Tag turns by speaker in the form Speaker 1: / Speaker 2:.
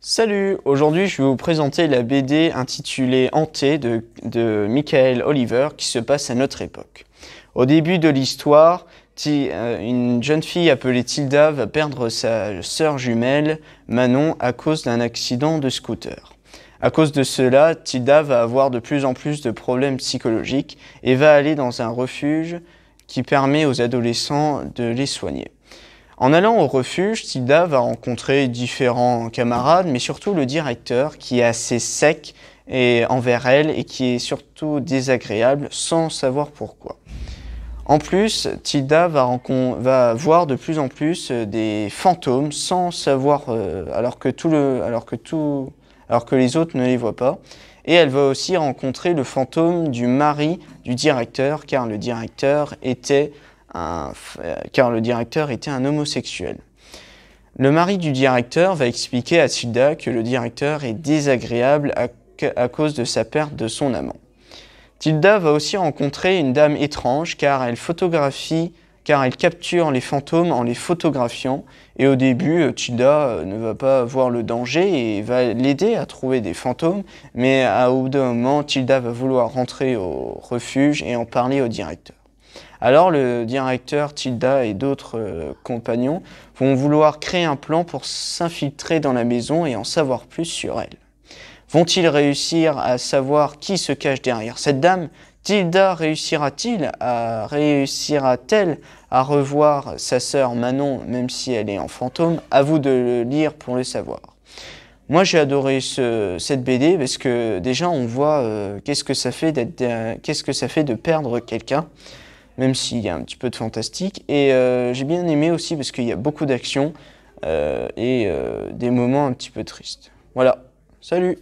Speaker 1: Salut Aujourd'hui, je vais vous présenter la BD intitulée Hanté de, Michael Oliver qui se passe à notre époque. Au début de l'histoire, euh, une jeune fille appelée Tilda va perdre sa sœur jumelle, Manon, à cause d'un accident de scooter. À cause de cela, Tilda va avoir de plus en plus de problèmes psychologiques et va aller dans un refuge qui permet aux adolescents de les soigner. En allant au refuge, Tilda va rencontrer différents camarades, mais surtout le directeur qui est assez sec et envers elle et qui est surtout désagréable sans savoir pourquoi. En plus, Tilda va, voir de plus en plus euh, des fantômes sans savoir, euh, alors, que tout le, alors, que tout, alors que les autres ne les voient pas. Et elle va aussi rencontrer le fantôme du mari du directeur, car le directeur était euh, car le directeur était un homosexuel. Le mari du directeur va expliquer à Tilda que le directeur est désagréable à, cause de sa perte de son amant. Tilda va aussi rencontrer une dame étrange car elle photographie, car elle capture les fantômes en les photographiant. Et au début, euh, Tilda euh, ne va pas voir le danger et va l'aider à trouver des fantômes. Mais à au bout d'un moment, Tilda va vouloir rentrer au refuge et en parler au directeur. Alors le directeur, Tilda et d'autres euh, compagnons vont vouloir créer un plan pour s'infiltrer dans la maison et en savoir plus sur elle. Vont-ils réussir à savoir qui se cache derrière cette dame Tilda réussira-t-il à réussira-t-elle à revoir sa sœur Manon même si elle est en fantôme À vous de le lire pour le savoir. Moi j'ai adoré cette BD parce que déjà on voit euh, qu'est-ce que ça fait d'être euh, qu'est-ce que ça fait de perdre quelqu'un même s'il y a un petit peu de fantastique. Et euh, j'ai bien aimé aussi parce qu'il y a beaucoup d'action euh, et euh, des moments un petit peu tristes. Voilà, salut